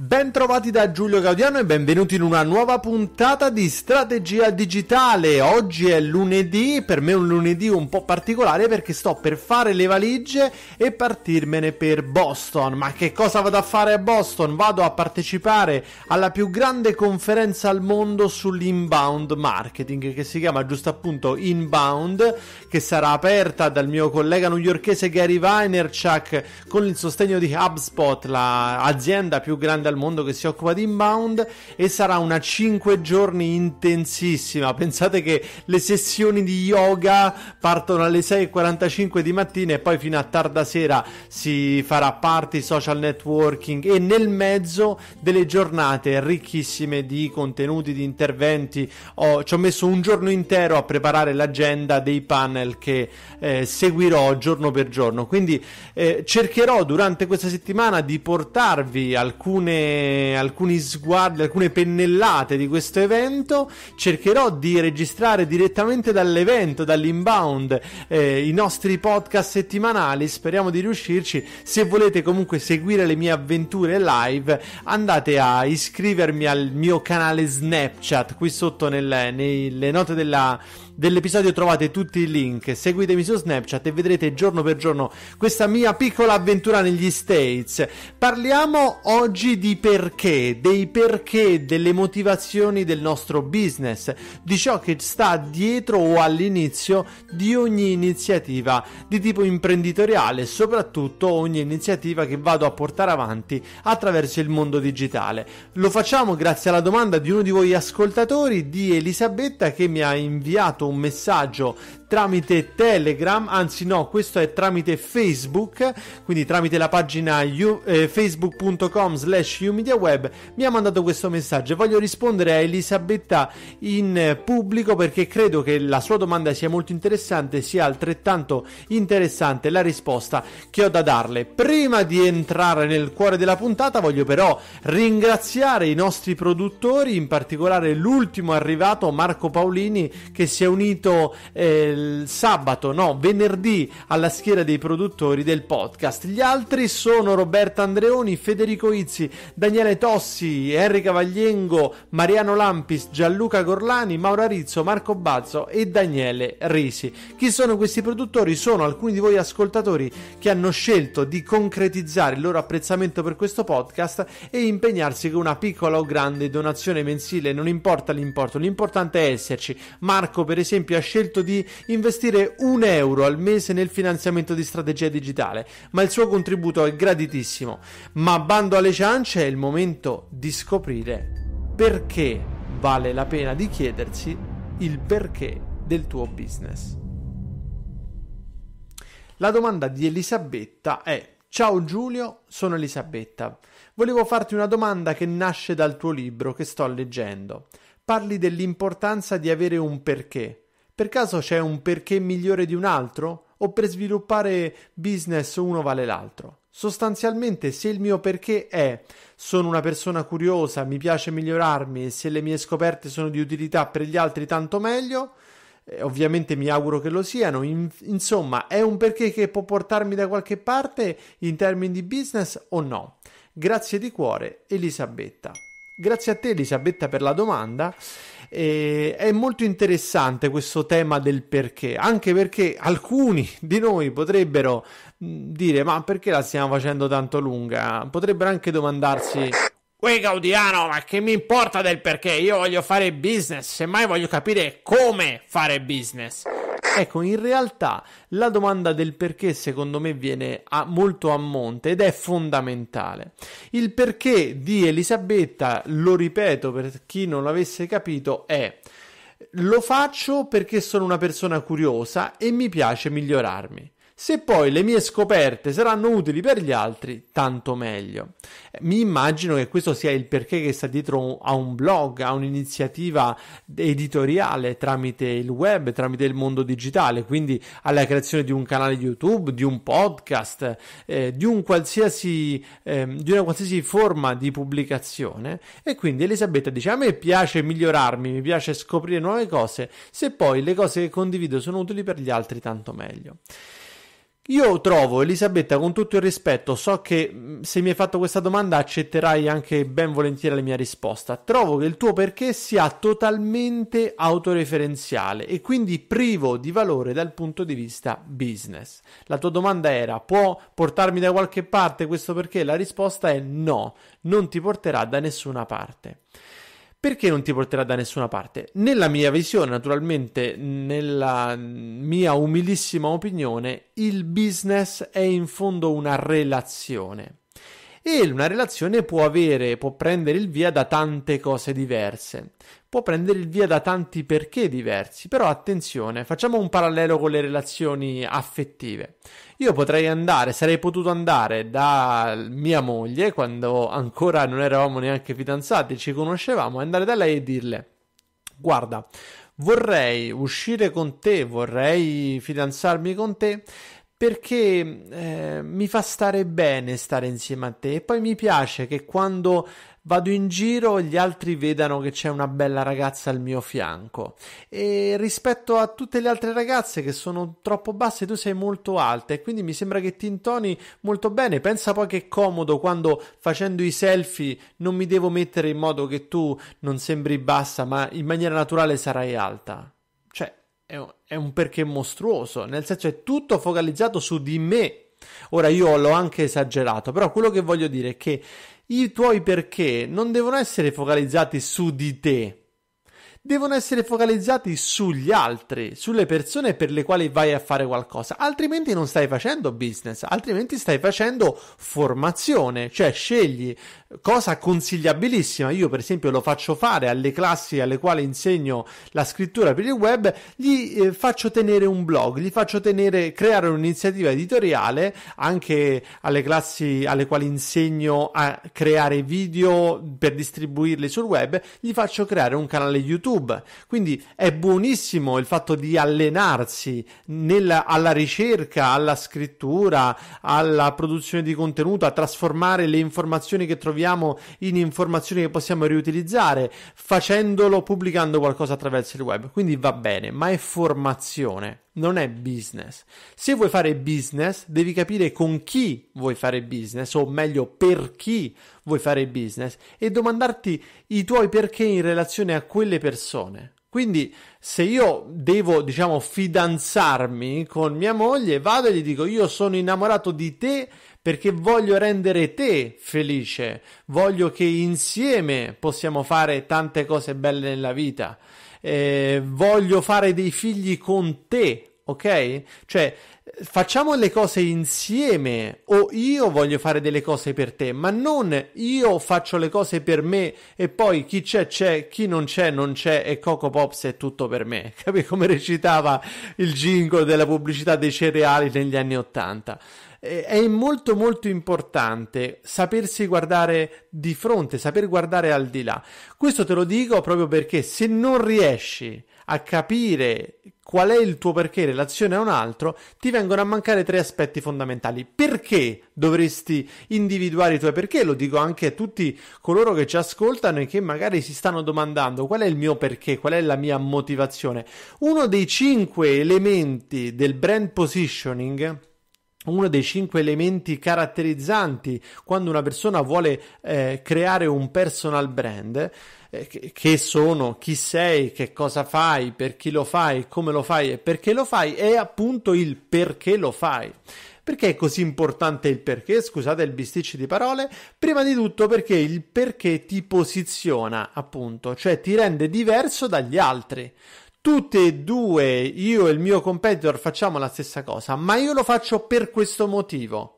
Bentrovati da Giulio Gaudiano e benvenuti in una nuova puntata di Strategia Digitale. Oggi è lunedì, per me è un lunedì un po' particolare perché sto per fare le valigie e partirmene per Boston. Ma che cosa vado a fare a Boston? Vado a partecipare alla più grande conferenza al mondo sull'inbound marketing che si chiama giusto appunto Inbound, che sarà aperta dal mio collega newyorchese Gary Vaynerchuk con il sostegno di HubSpot, l'azienda più grande azienda mondo che si occupa di inbound e sarà una 5 giorni intensissima. Pensate che le sessioni di yoga partono alle 6.45 di mattina e poi fino a tarda sera si farà party, social networking e nel mezzo delle giornate ricchissime di contenuti, di interventi. Ho, ci ho messo un giorno intero a preparare l'agenda dei panel che eh, seguirò giorno per giorno. Quindi eh, cercherò durante questa settimana di portarvi alcune alcuni sguardi, alcune pennellate di questo evento. Cercherò di registrare direttamente dall'evento, dall'inbound, eh, i nostri podcast settimanali. Speriamo di riuscirci. Se volete comunque seguire le mie avventure live, andate a iscrivermi al mio canale Snapchat qui sotto nel, nelle note della dell'episodio trovate tutti i link. Seguitemi su Snapchat e vedrete giorno per giorno questa mia piccola avventura negli States. Parliamo oggi di perché, dei perché, delle motivazioni del nostro business, di ciò che sta dietro o all'inizio di ogni iniziativa di tipo imprenditoriale, soprattutto ogni iniziativa che vado a portare avanti attraverso il mondo digitale. Lo facciamo grazie alla domanda di uno di voi ascoltatori, di Elisabetta, che mi ha inviato un messaggio tramite Telegram, anzi no, questo è tramite Facebook, quindi tramite la pagina eh, facebook.com slash umediaweb mi ha mandato questo messaggio. Voglio rispondere a Elisabetta in pubblico perché credo che la sua domanda sia molto interessante, sia altrettanto interessante la risposta che ho da darle. Prima di entrare nel cuore della puntata voglio però ringraziare i nostri produttori, in particolare l'ultimo arrivato Marco Paolini che si è unito eh, sabato, no, venerdì alla schiera dei produttori del podcast. Gli altri sono Roberto Andreoni, Federico Izzi, Daniele Tossi, Enrica Vagliengo, Mariano Lampis, Gianluca Gorlani, Maura Rizzo, Marco Bazzo e Daniele Risi. Chi sono questi produttori? Sono alcuni di voi ascoltatori che hanno scelto di concretizzare il loro apprezzamento per questo podcast e impegnarsi con una piccola o grande donazione mensile, non importa l'importo, l'importante è esserci. Marco, per esempio, ha scelto di investire un euro al mese nel finanziamento di strategia digitale, ma il suo contributo è graditissimo. Ma bando alle ciance è il momento di scoprire perché vale la pena di chiedersi il perché del tuo business. La domanda di Elisabetta è: Ciao Giulio, sono Elisabetta. Volevo farti una domanda che nasce dal tuo libro che sto leggendo. Parli dell'importanza di avere un perché. Per caso c'è un perché migliore di un altro? O per sviluppare business uno vale l'altro? Sostanzialmente, se il mio perché è sono una persona curiosa, mi piace migliorarmi e se le mie scoperte sono di utilità per gli altri, tanto meglio. Eh, ovviamente mi auguro che lo siano. In, insomma, è un perché che può portarmi da qualche parte in termini di business o no? Grazie di cuore, Elisabetta. Grazie a te Elisabetta per la domanda. Eh, è molto interessante questo tema del perché, anche perché alcuni di noi potrebbero mm, dire ma perché la stiamo facendo tanto lunga? Potrebbero anche domandarsi Qui Gaudiano, ma che mi importa del perché? Io voglio fare business, semmai voglio capire come fare business. Ecco, in realtà la domanda del perché secondo me viene a, molto a monte ed è fondamentale. Il perché di Elisabetta, lo ripeto per chi non l'avesse capito, è lo faccio perché sono una persona curiosa e mi piace migliorarmi. Se poi le mie scoperte saranno utili per gli altri, tanto meglio. Mi immagino che questo sia il perché che sta dietro a un blog, a un'iniziativa editoriale tramite il web, tramite il mondo digitale, quindi alla creazione di un canale YouTube, di un podcast, eh, di, un qualsiasi, eh, di una qualsiasi forma di pubblicazione. E quindi Elisabetta dice: A me piace migliorarmi, mi piace scoprire nuove cose. Se poi le cose che condivido sono utili per gli altri, tanto meglio. Io trovo, Elisabetta, con tutto il rispetto, so che mm, se mi hai fatto questa domanda accetterai anche ben volentieri la mia risposta. Trovo che il tuo perché sia totalmente autoreferenziale e quindi privo di valore dal punto di vista business. La tua domanda era: può portarmi da qualche parte questo perché? La risposta è no, non ti porterà da nessuna parte perché non ti porterà da nessuna parte? Nella mia visione, naturalmente, nella mia umilissima opinione, il business è in fondo una relazione. E una relazione può avere, può prendere il via da tante cose diverse può prendere il via da tanti perché diversi, però attenzione, facciamo un parallelo con le relazioni affettive. Io potrei andare, sarei potuto andare da mia moglie, quando ancora non eravamo neanche fidanzati, ci conoscevamo, andare da lei e dirle, guarda, vorrei uscire con te, vorrei fidanzarmi con te, perché eh, mi fa stare bene stare insieme a te e poi mi piace che quando vado in giro, gli altri vedano che c'è una bella ragazza al mio fianco. E rispetto a tutte le altre ragazze che sono troppo basse, tu sei molto alta e quindi mi sembra che ti intoni molto bene. Pensa poi che è comodo quando facendo i selfie non mi devo mettere in modo che tu non sembri bassa, ma in maniera naturale sarai alta. Cioè, è un, perché mostruoso, nel senso è tutto focalizzato su di me. Ora io l'ho anche esagerato, però quello che voglio dire è che i tuoi perché non devono essere focalizzati su di te, devono essere focalizzati sugli altri, sulle persone per le quali vai a fare qualcosa, altrimenti non stai facendo business, altrimenti stai facendo formazione, cioè scegli cosa consigliabilissima, io per esempio lo faccio fare alle classi alle quali insegno la scrittura per il web, gli eh, faccio tenere un blog, gli faccio tenere, creare un'iniziativa editoriale anche alle classi alle quali insegno a creare video per distribuirli sul web, gli faccio creare un canale YouTube YouTube. Quindi è buonissimo il fatto di allenarsi nella, alla ricerca, alla scrittura, alla produzione di contenuto, a trasformare le informazioni che troviamo in informazioni che possiamo riutilizzare, facendolo pubblicando qualcosa attraverso il web. Quindi va bene, ma è formazione non è business. Se vuoi fare business, devi capire con chi vuoi fare business, o meglio per chi vuoi fare business, e domandarti i tuoi perché in relazione a quelle persone. Quindi se io devo, diciamo, fidanzarmi con mia moglie, vado e gli dico io sono innamorato di te perché voglio rendere te felice, voglio che insieme possiamo fare tante cose belle nella vita, eh, voglio fare dei figli con te, Ok? Cioè, facciamo le cose insieme o io voglio fare delle cose per te, ma non io faccio le cose per me e poi chi c'è c'è, chi non c'è non c'è e Coco Pops è tutto per me. Capi come recitava il jingle della pubblicità dei cereali negli anni Ottanta? È molto molto importante sapersi guardare di fronte, saper guardare al di là. Questo te lo dico proprio perché se non riesci a capire qual è il tuo perché in relazione a un altro, ti vengono a mancare tre aspetti fondamentali. Perché dovresti individuare i tuoi perché? Lo dico anche a tutti coloro che ci ascoltano e che magari si stanno domandando qual è il mio perché, qual è la mia motivazione. Uno dei cinque elementi del brand positioning uno dei cinque elementi caratterizzanti quando una persona vuole eh, creare un personal brand eh, che sono, chi sei, che cosa fai, per chi lo fai, come lo fai e perché lo fai, è appunto il perché lo fai. Perché è così importante il perché? Scusate il bisticcio di parole. Prima di tutto perché il perché ti posiziona, appunto, cioè ti rende diverso dagli altri. Tutte e due, io e il mio competitor, facciamo la stessa cosa, ma io lo faccio per questo motivo.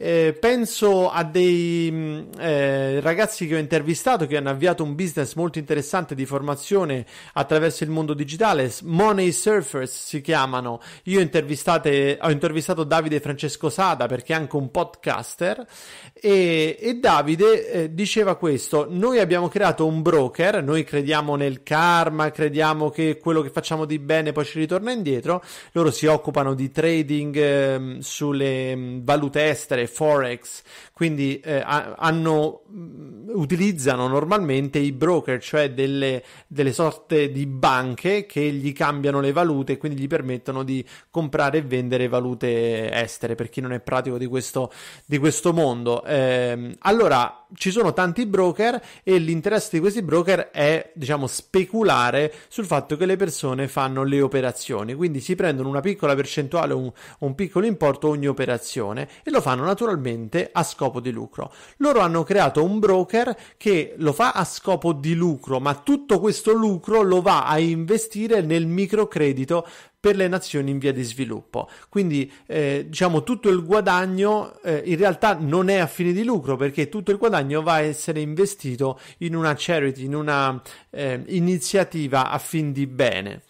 Eh, penso a dei mm, eh, ragazzi che ho intervistato che hanno avviato un business molto interessante di formazione attraverso il mondo digitale, Money Surfers si chiamano. Io ho intervistato Davide Francesco Sada perché è anche un podcaster e, e Davide eh, diceva questo, noi abbiamo creato un broker, noi crediamo nel karma, crediamo che quello che facciamo di bene poi ci ritorna indietro, loro si occupano di trading ehm, sulle mm, valute estere forex, quindi eh, hanno, mm, utilizzano normalmente i broker, cioè delle, delle sorte di banche che gli cambiano le valute e quindi gli permettono di comprare e vendere valute estere, per chi non è pratico di questo, di questo mondo. Eh, allora, ci sono tanti broker e l'interesse di questi broker è, diciamo, speculare sul fatto che le persone fanno le operazioni, quindi si prendono una piccola percentuale un, un piccolo importo ogni operazione e lo fanno naturalmente a scopo di lucro. Loro hanno creato un broker che lo fa a scopo di lucro, ma tutto questo lucro lo va a investire nel microcredito per le nazioni in via di sviluppo. Quindi eh, diciamo tutto il guadagno eh, in realtà non è a fine di lucro perché tutto il guadagno va a essere investito in una charity, in una eh, iniziativa a fin di bene.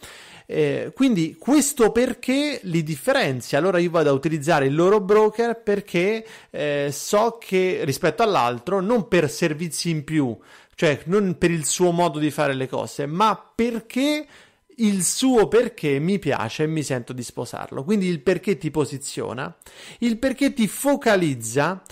Eh, quindi questo perché li differenzia. Allora io vado a utilizzare il loro broker perché eh, so che rispetto all'altro non per servizi in più, cioè non per il suo modo di fare le cose, ma perché il suo perché mi piace e mi sento di sposarlo. Quindi il perché ti posiziona, il perché ti focalizza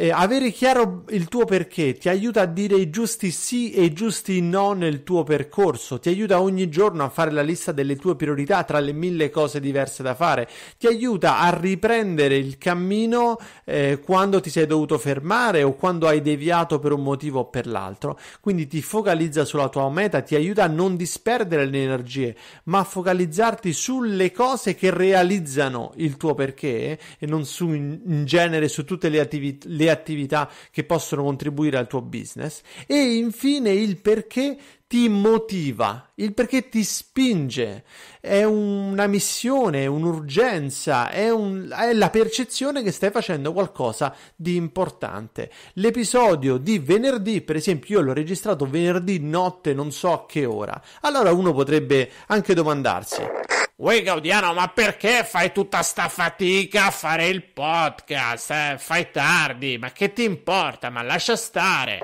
eh, avere chiaro il tuo perché ti aiuta a dire i giusti sì e i giusti no nel tuo percorso, ti aiuta ogni giorno a fare la lista delle tue priorità tra le mille cose diverse da fare, ti aiuta a riprendere il cammino eh, quando ti sei dovuto fermare o quando hai deviato per un motivo o per l'altro, quindi ti focalizza sulla tua meta, ti aiuta a non disperdere le energie, ma a focalizzarti sulle cose che realizzano il tuo perché e non su in, in genere su tutte le attività le attività che possono contribuire al tuo business e infine il perché ti motiva, il perché ti spinge, è una missione, un'urgenza, è, un, è, la percezione che stai facendo qualcosa di importante. L'episodio di venerdì, per esempio, io l'ho registrato venerdì notte, non so a che ora. Allora uno potrebbe anche domandarsi. Uè Gaudiano, ma perché fai tutta sta fatica a fare il podcast? Eh? Fai tardi, ma che ti importa? Ma lascia stare.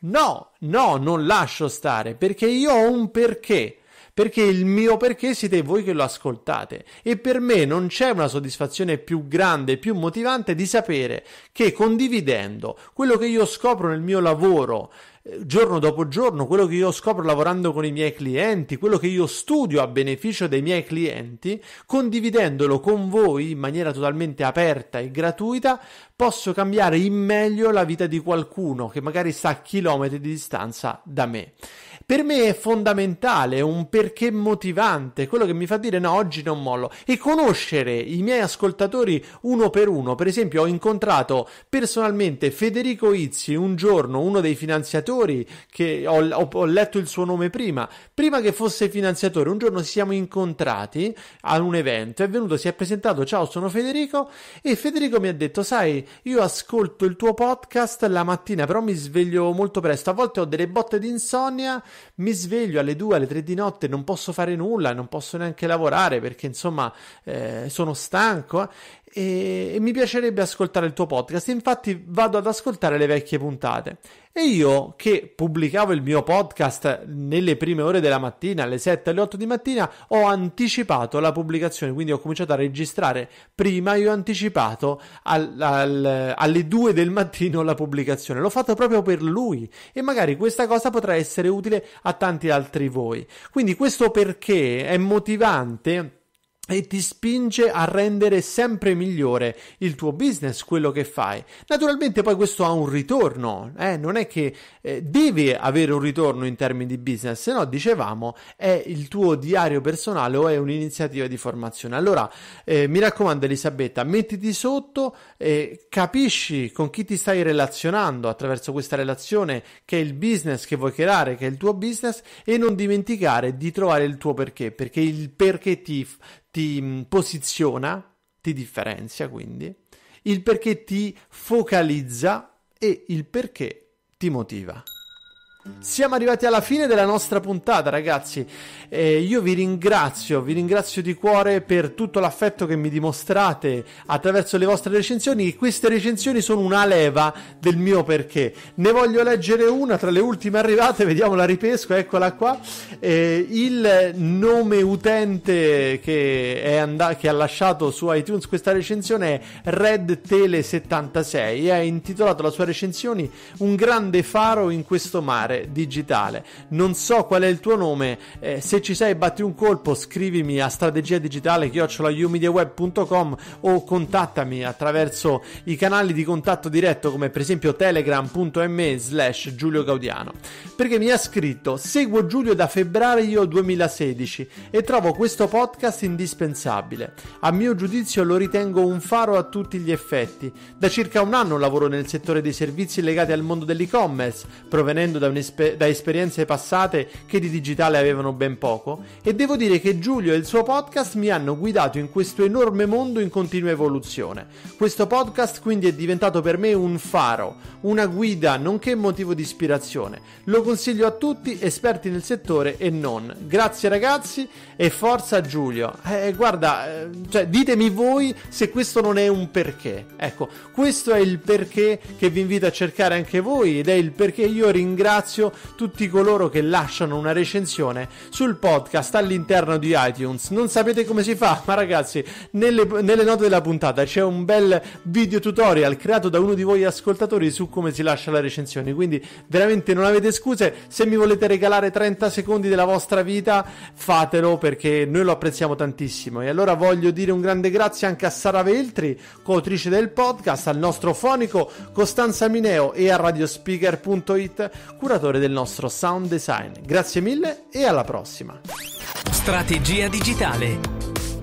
No, no, non lascio stare, perché io ho un perché perché il mio perché siete voi che lo ascoltate e per me non c'è una soddisfazione più grande, più motivante di sapere che condividendo quello che io scopro nel mio lavoro, giorno dopo giorno, quello che io scopro lavorando con i miei clienti, quello che io studio a beneficio dei miei clienti, condividendolo con voi in maniera totalmente aperta e gratuita, posso cambiare in meglio la vita di qualcuno che magari sta a chilometri di distanza da me per me è fondamentale, un perché motivante, quello che mi fa dire no, oggi non mollo. E conoscere i miei ascoltatori uno per uno, per esempio ho incontrato personalmente Federico Izzi un giorno, uno dei finanziatori, che ho, ho, ho letto il suo nome prima, prima che fosse finanziatore, un giorno ci siamo incontrati a un evento, è venuto, si è presentato, ciao sono Federico, e Federico mi ha detto, sai, io ascolto il tuo podcast la mattina, però mi sveglio molto presto, a volte ho delle botte di insonnia mi sveglio alle 2, alle 3 di notte, non posso fare nulla, non posso neanche lavorare perché insomma eh, sono stanco e, mi piacerebbe ascoltare il tuo podcast. Infatti vado ad ascoltare le vecchie puntate. E io che pubblicavo il mio podcast nelle prime ore della mattina, alle 7, alle 8 di mattina, ho anticipato la pubblicazione, quindi ho cominciato a registrare prima e ho anticipato al, al, alle 2 del mattino la pubblicazione. L'ho fatto proprio per lui e magari questa cosa potrà essere utile a tanti altri voi. Quindi questo perché è motivante e ti spinge a rendere sempre migliore il tuo business, quello che fai. Naturalmente poi questo ha un ritorno, eh? non è che eh, deve avere un ritorno in termini di business, se no dicevamo è il tuo diario personale o è un'iniziativa di formazione. Allora eh, mi raccomando Elisabetta, mettiti sotto, capisci con chi ti stai relazionando attraverso questa relazione che è il business che vuoi creare, che è il tuo business e non dimenticare di trovare il tuo perché, perché il perché ti ti mm, posiziona, ti differenzia quindi, il perché ti focalizza e il perché ti motiva. Siamo arrivati alla fine della nostra puntata, ragazzi. Eh, io vi ringrazio, vi ringrazio di cuore per tutto l'affetto che mi dimostrate attraverso le vostre recensioni. Queste recensioni sono una leva del mio perché. Ne voglio leggere una tra le ultime arrivate, vediamo la ripesco, eccola qua. Eh, il nome utente che, and- che, ha lasciato su iTunes questa recensione è RedTele76 e ha intitolato la sua recensione Un grande faro in questo mare cellulare digitale. Non so qual è il tuo nome, eh, se ci sei batti un colpo, scrivimi a strategia digitale chiocciolaiumediaweb.com o contattami attraverso i canali di contatto diretto come per esempio telegram.me slash Giulio Gaudiano perché mi ha scritto seguo Giulio da febbraio 2016 e trovo questo podcast indispensabile. A mio giudizio lo ritengo un faro a tutti gli effetti. Da circa un anno lavoro nel settore dei servizi legati al mondo dell'e-commerce, provenendo da, da esperienze passate che di digitale avevano ben poco e devo dire che Giulio e il suo podcast mi hanno guidato in questo enorme mondo in continua evoluzione. Questo podcast quindi è diventato per me un faro, una guida, nonché motivo di ispirazione. Lo consiglio a tutti, esperti nel settore e non. Grazie ragazzi e forza Giulio. Eh, guarda, eh, cioè, ditemi voi se questo non è un perché. Ecco, questo è il perché che vi invito a cercare anche voi ed è il perché io ringrazio tutti coloro che lasciano una recensione sul podcast all'interno di iTunes. Non sapete come si fa, ma ragazzi, nelle, nelle note della puntata c'è un bel video tutorial creato da uno di voi ascoltatori su come si lascia la recensione. Quindi veramente non avete scuse cioè se mi volete regalare 30 secondi della vostra vita, fatelo perché noi lo apprezziamo tantissimo. E allora voglio dire un grande grazie anche a Sara Veltri, coautrice del podcast, al nostro fonico Costanza Mineo e a radiospeaker.it, curatore del nostro sound design. Grazie mille e alla prossima. Strategia digitale